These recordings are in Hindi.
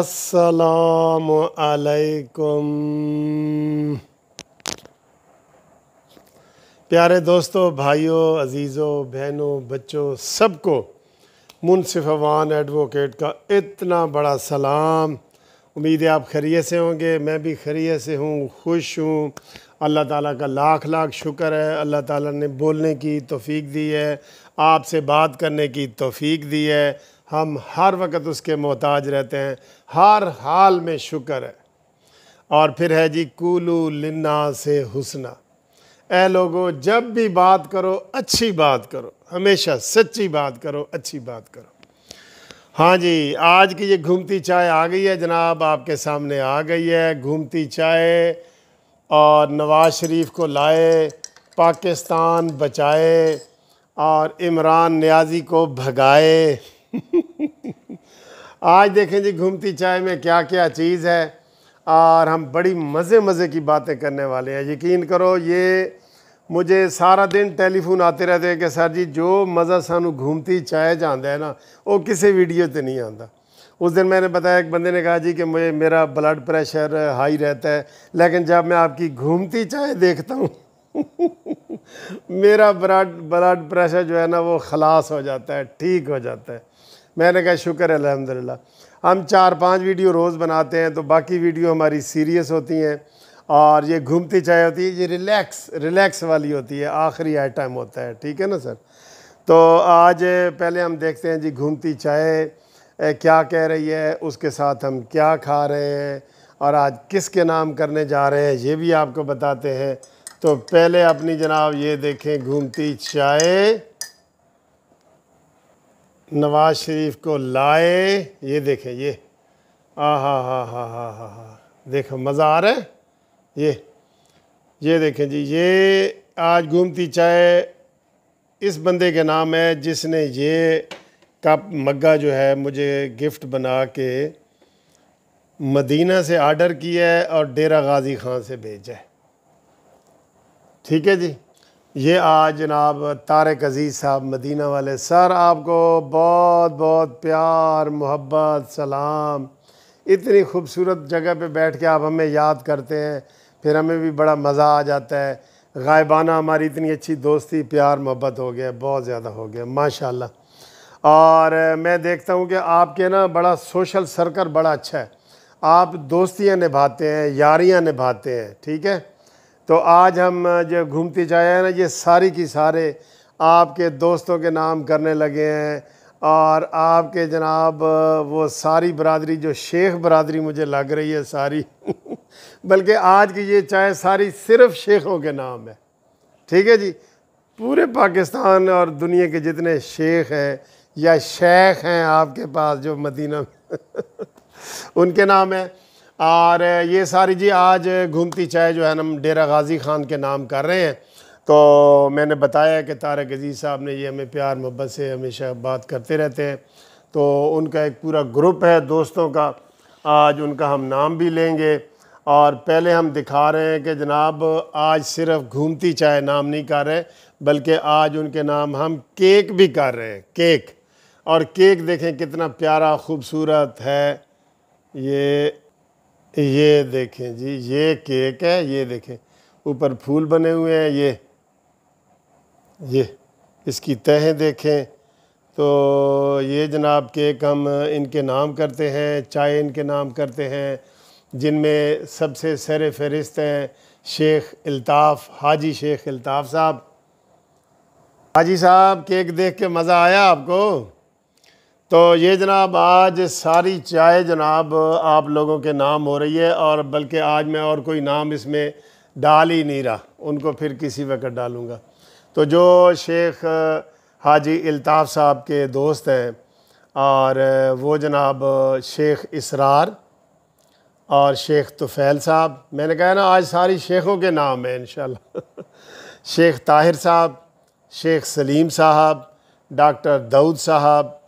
असलकुम प्यारे दोस्तों भाइयों अजीज़ों बहनों बच्चों सबको मुनसिफ एडवोकेट का इतना बड़ा सलाम उम्मीद है आप खरीय से होंगे मैं भी खरीय से हूँ खुश हूँ अल्लाह ताला का लाख लाख शुक्र है अल्लाह ताला ने बोलने की तोफ़ी दी है आपसे बात करने की तोफ़ी दी है हम हर वक्त उसके मोहताज रहते हैं हर हाल में शुक्र है और फिर है जी कुलू लिन्ना से हुसना ए लोगो जब भी बात करो अच्छी बात करो हमेशा सच्ची बात करो अच्छी बात करो हाँ जी आज की ये घूमती चाय आ गई है जनाब आपके सामने आ गई है घूमती चाय और नवाज़ शरीफ को लाए पाकिस्तान बचाए और इमरान न्याजी को भगाए आज देखें जी घूमती चाय में क्या क्या चीज़ है और हम बड़ी मज़े मज़े की बातें करने वाले हैं यकीन करो ये मुझे सारा दिन टेलीफोन आते रहते हैं कि सर जी जो मज़ा सानू घूमती चाय जाना है ना वो किसी वीडियो से नहीं आता उस दिन मैंने बताया एक बंदे ने कहा जी कि मुझे मेरा ब्लड प्रेशर हाई रहता है लेकिन जब मैं आपकी घूमती चाय देखता हूँ मेरा ब्लड ब्लड प्रेशर जो है ना वो खलास हो जाता है ठीक हो जाता है मैंने कहा शुक्र है अलहमदिल्ला हम चार पांच वीडियो रोज़ बनाते हैं तो बाकी वीडियो हमारी सीरियस होती हैं और ये घूमती चाय होती है ये रिलैक्स रिलैक्स वाली होती है आखिरी आइटम होता है ठीक है ना सर तो आज पहले हम देखते हैं जी घूमती चाय क्या कह रही है उसके साथ हम क्या खा रहे हैं और आज किसके नाम करने जा रहे हैं ये भी आपको बताते हैं तो पहले अपनी जनाब ये देखें घूमती चाय नवाज शरीफ को लाए ये देखें ये आ हा हा हा हा हा हा देखो मज़ा आ रहा है ये ये देखें जी ये आज घूमती चाय इस बंदे का नाम है जिसने ये कप मग्गा जो है मुझे गिफ्ट बना के मदीना से आर्डर किया है और डेरा गाजी खान से भेजा है ठीक है जी ये आज जनाब तारक अजीज़ साहब मदीना वाले सर आपको बहुत बहुत प्यार मोहब्बत सलाम इतनी खूबसूरत जगह पे बैठ के आप हमें याद करते हैं फिर हमें भी बड़ा मज़ा आ जाता है गायबाना हमारी इतनी अच्छी दोस्ती प्यार मोहब्बत हो गया बहुत ज़्यादा हो गया माशाल्लाह और मैं देखता हूँ कि आपके ना बड़ा सोशल सर्कल बड़ा अच्छा है आप दोस्तियाँ निभाते हैं यारियाँ निभाते हैं ठीक है तो आज हम जो घूमते जाए हैं ना ये सारी की सारे आपके दोस्तों के नाम करने लगे हैं और आपके जनाब वो सारी बरदरी जो शेख बरदरी मुझे लग रही है सारी बल्कि आज की ये चाय सारी सिर्फ शेखों के नाम है ठीक है जी पूरे पाकिस्तान और दुनिया के जितने शेख हैं या शेख हैं आपके पास जो मदीना उनके नाम हैं और ये सारी जी आज घूमती चाय जो है हम डेरा गाजी ख़ान के नाम कर रहे हैं तो मैंने बताया कि तारक अजीज़ साहब ने ये हमें प्यार मोहब्बत से हमेशा बात करते रहते हैं तो उनका एक पूरा ग्रुप है दोस्तों का आज उनका हम नाम भी लेंगे और पहले हम दिखा रहे हैं कि जनाब आज सिर्फ घूमती चाय नाम नहीं कर रहे बल्कि आज उनके नाम हम केक भी कर रहे हैं केक और केक देखें कितना प्यारा खूबसूरत है ये ये देखें जी ये केक है ये देखें ऊपर फूल बने हुए हैं ये ये इसकी तहें देखें तो ये जनाब केक हम इनके नाम करते हैं चाय इनके नाम करते हैं जिनमें सबसे सर फहरिस्त हैं शेख अल्ताफ़ हाजी शेख अल्ताफ़ साहब हाजी साहब केक देख के मज़ा आया आपको तो ये जनाब आज सारी चाय जनाब आप लोगों के नाम हो रही है और बल्कि आज मैं और कोई नाम इसमें डाल ही नहीं रहा उनको फिर किसी वक़्त डालूँगा तो जो शेख हाजी अल्ताफ़ साहब के दोस्त हैं और वो जनाब शेख इसरार और शेख तुफ़ैल साहब मैंने कहा ना आज सारी शेखों के नाम हैं इन शेख ताहिर साहब शेख सलीम साहब डॉक्टर दाऊद साहब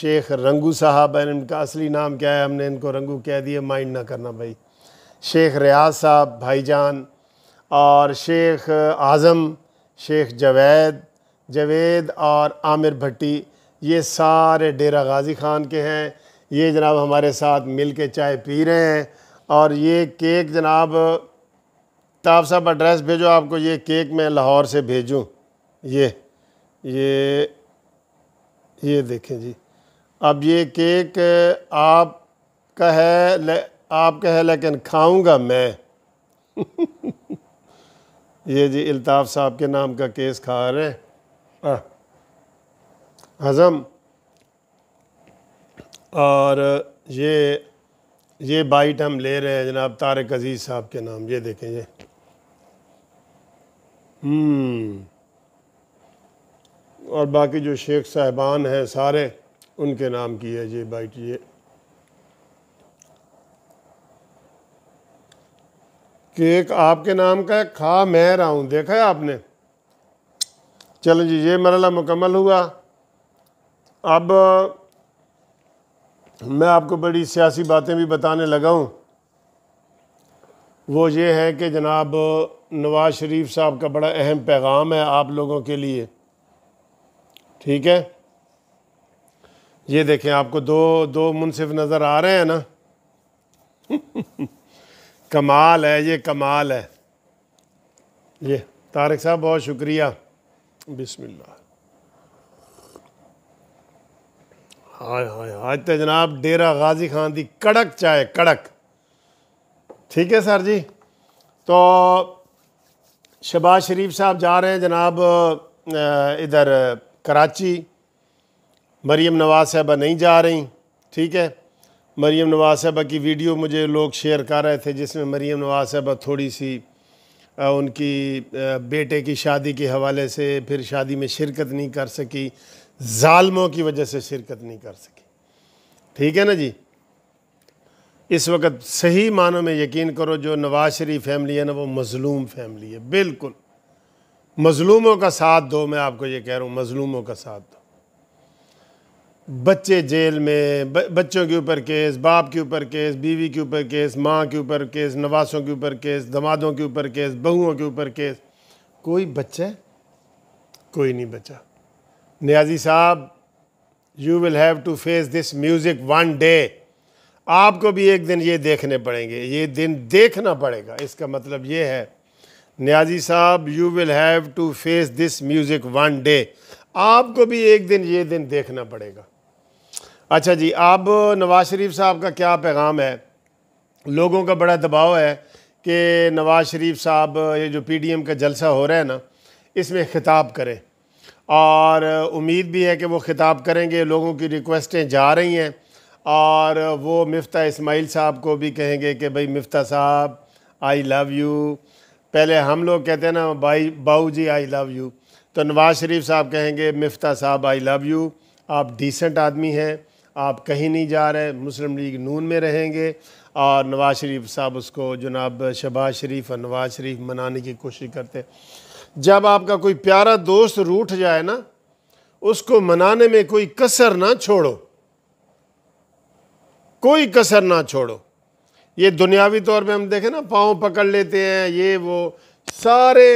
शेख रंगू साहब हैं इनका असली नाम क्या है हमने इनको रंगू कह दिए माइंड ना करना भाई शेख रियाज साहब भाईजान और शेख आज़म शेख जवैद जवेद और आमिर भट्टी ये सारे डेरा गाजी ख़ान के हैं ये जनाब हमारे साथ मिल के चाय पी रहे हैं और ये केक जनाब ताब साहब एड्रेस भेजो आपको ये केक मैं लाहौर से भेजूँ ये ये ये देखें जी अब ये केक आपका है आपका है लेकिन खाऊंगा मैं ये जी अल्ताफ़ साहब के नाम का केस खा रहे हैं हाँ। हज़म और ये ये बाइट हम ले रहे हैं जनाब तारक अजीज़ साहब के नाम ये देखें ये हम्म। और बाकी जो शेख साहबान हैं सारे उनके नाम की है जी बाइट ये केक आपके नाम का है खा मैं रहा हूँ देखा है आपने चलो जी ये मरला मुकम्मल हुआ अब मैं आपको बड़ी सियासी बातें भी बताने लगा हूँ वो ये है कि जनाब नवाज़ शरीफ साहब का बड़ा अहम पैगाम है आप लोगों के लिए ठीक है ये देखें आपको दो दो मुनसिफ नज़र आ रहे हैं ना कमाल है ये कमाल है ये तारक साहब बहुत शुक्रिया बिस्मिल्लाह हाय हाय हाय तो जनाब डेरा गाजी खान दी कड़क चाय कड़क ठीक है सर जी तो शहबाज शरीफ साहब जा रहे हैं जनाब इधर कराची मरीम नवाज साहबा नहीं जा रही ठीक है मरीम नवाज साहबा की वीडियो मुझे लोग शेयर कर रहे थे जिसमें मरीम नवाज साहबा थोड़ी सी उनकी बेटे की शादी के हवाले से फिर शादी में शिरकत नहीं कर सकी ालमों की वजह से शिरकत नहीं कर सकी ठीक है ना जी इस वक्त सही मानों में यकीन करो जो नवाज शरीफ फैमिली है ना वो मज़लूम फैमिली है बिल्कुल मज़लूमों का साथ दो मैं आपको ये कह रहा हूँ मज़लूमों का साथ दो बच्चे जेल में ब, बच्चों के ऊपर केस बाप के ऊपर केस बीवी के ऊपर केस माँ के ऊपर केस नवासों के ऊपर केस दमादों के ऊपर केस बहुओं के ऊपर केस कोई बच्चा कोई नहीं बचा न्याजी साहब you will have to face this music one day आपको भी एक दिन ये देखने पड़ेंगे ये दिन देखना पड़ेगा इसका मतलब ये है न्याजी साहब you will have to face this music one day आपको भी एक दिन ये दिन देखना पड़ेगा अच्छा जी अब नवाज़ शरीफ साहब का क्या पैगाम है लोगों का बड़ा दबाव है कि नवाज़ शरीफ साहब ये जो पी डी एम का जलसा हो रहा है ना इसमें खिताब करें और उम्मीद भी है कि वो खिताब करेंगे लोगों की रिक्वेस्टें जा रही हैं और वो मफ्ता इस्माइल साहब को भी कहेंगे कि भाई मफ्ता साहब आई लव यू पहले हम लोग कहते हैं ना भाई बाऊ जी आई लव यू तो नवाज़ शरीफ साहब कहेंगे मफ्ता साहब आई लव यू आप डिसेंट आदमी हैं आप कहीं नहीं जा रहे मुस्लिम लीग नून में रहेंगे और नवाज़ शरीफ साहब उसको जनाब शहबाज शरीफ और नवाज़ शरीफ मनाने की कोशिश करते जब आपका कोई प्यारा दोस्त रूठ जाए ना उसको मनाने में कोई कसर ना छोड़ो कोई कसर ना छोड़ो ये दुनियावी तौर पे हम देखें ना पाँव पकड़ लेते हैं ये वो सारे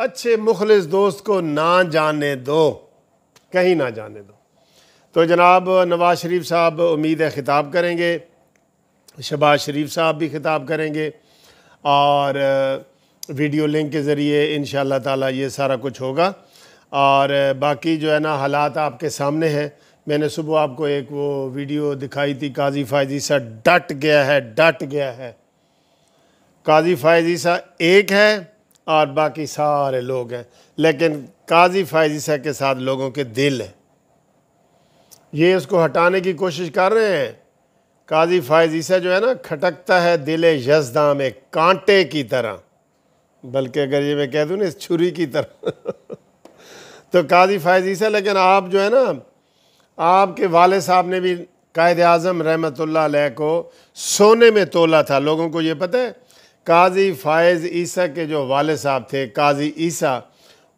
अच्छे मुखलिस दोस्त को ना जाने दो कहीं ना जाने दो तो जनाब नवाज़ शरीफ साहब उम्मीद है ख़िताब करेंगे शबाज शरीफ साहब भी ख़िताब करेंगे और वीडियो लिंक के ज़रिए इन ताला ये सारा कुछ होगा और बाकी जो है ना हालात आपके सामने हैं मैंने सुबह आपको एक वो वीडियो दिखाई थी काजी फायजी सा डट गया है डट गया है काजी फायजी सा एक है और बाकी सारे लोग हैं लेकिन काजी फायजी सा के साथ लोगों के दिल हैं ये इसको हटाने की कोशिश कर रहे हैं काजी फायज ईसा जो है ना खटकता है दिल यजदा में कांटे की तरह बल्कि अगर ये मैं कह दूँ ना इस छुरी की तरह तो काजी फायज ईसा लेकिन आप जो है ना आपके वाले साहब ने भी कायद अजम रहमत को सोने में तोला था लोगों को ये पता है काजी फायज़ ईसा के जो वाले साहब थे काजी ईसा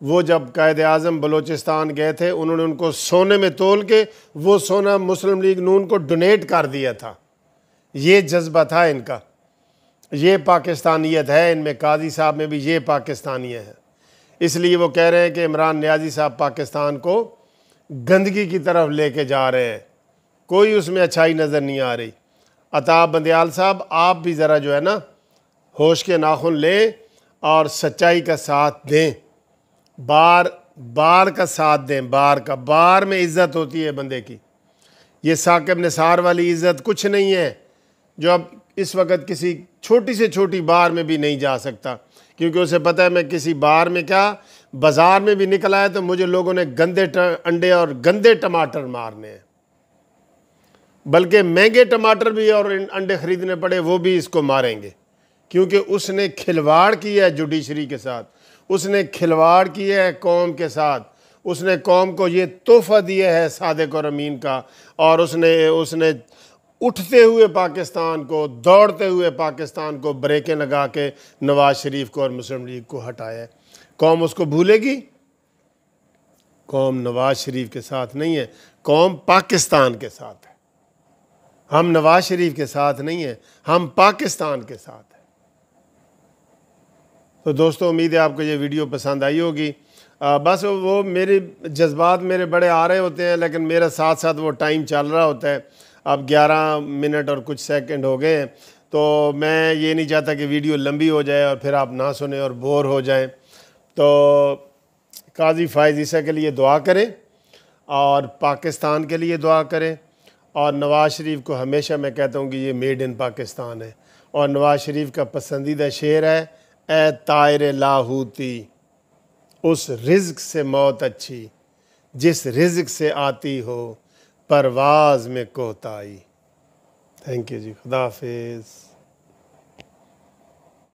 वो जब कायद अजम बलोचिस्तान गए थे उन्होंने उनको सोने में तोल के वो सोना मुस्लिम लीग नून को डोनेट कर दिया था ये जज्बा था इनका ये पाकिस्तानियत है इनमें काजी साहब में भी ये पाकिस्तानियत है इसलिए वो कह रहे हैं कि इमरान न्याजी साहब पाकिस्तान को गंदगी की तरफ लेके जा रहे हैं कोई उसमें अच्छाई नज़र नहीं आ रही अताब बंदयाल साहब आप भी ज़रा जो है ना होश के नाखुन लें और सच्चाई का साथ दें बार बार का साथ दें बार का बार में इज़्ज़त होती है बंदे की ये साकब निसार वाली इज़्ज़त कुछ नहीं है जो अब इस वक्त किसी छोटी से छोटी बार में भी नहीं जा सकता क्योंकि उसे पता है मैं किसी बार में क्या बाज़ार में भी निकला है तो मुझे लोगों ने गंदे अंडे और गंदे टमाटर मारने हैं बल्कि महंगे टमाटर भी और अंडे ख़रीदने पड़े वो भी इसको मारेंगे क्योंकि उसने खिलवाड़ किया है जुडिशरी के साथ उसने खिलवाड़ किया है कौम के साथ उसने कौम को ये तोहफ़ा दिया है सादक और अमीन का और उसने उसने उठते हुए पाकिस्तान को दौड़ते हुए पाकिस्तान को ब्रेकें लगा के नवाज शरीफ को और मुस्लिम लीग को हटाया कौम उसको भूलेगी कौम नवाज शरीफ के साथ नहीं है कौम पाकिस्तान के साथ है हम नवाज शरीफ के साथ नहीं है हम पाकिस्तान के साथ तो दोस्तों उम्मीद है आपको ये वीडियो पसंद आई होगी आ, बस वो मेरे जज्बात मेरे बड़े आ रहे होते हैं लेकिन मेरा साथ साथ वो टाइम चल रहा होता है अब 11 मिनट और कुछ सेकंड हो गए हैं तो मैं ये नहीं चाहता कि वीडियो लंबी हो जाए और फिर आप ना सुने और बोर हो जाएं तो काजी फायज़ ईसा के लिए दुआ करें और पाकिस्तान के लिए दुआ करें और नवाज़ शरीफ को हमेशा मैं कहता हूँ कि ये मेड इन पाकिस्तान है और नवाज़ शरीफ का पसंदीदा शेर है ए तायर लाहूती उस रिज्क से मौत अच्छी जिस रिज्क से आती हो परवाज़ में कोताही थैंक यू जी खुदाफिज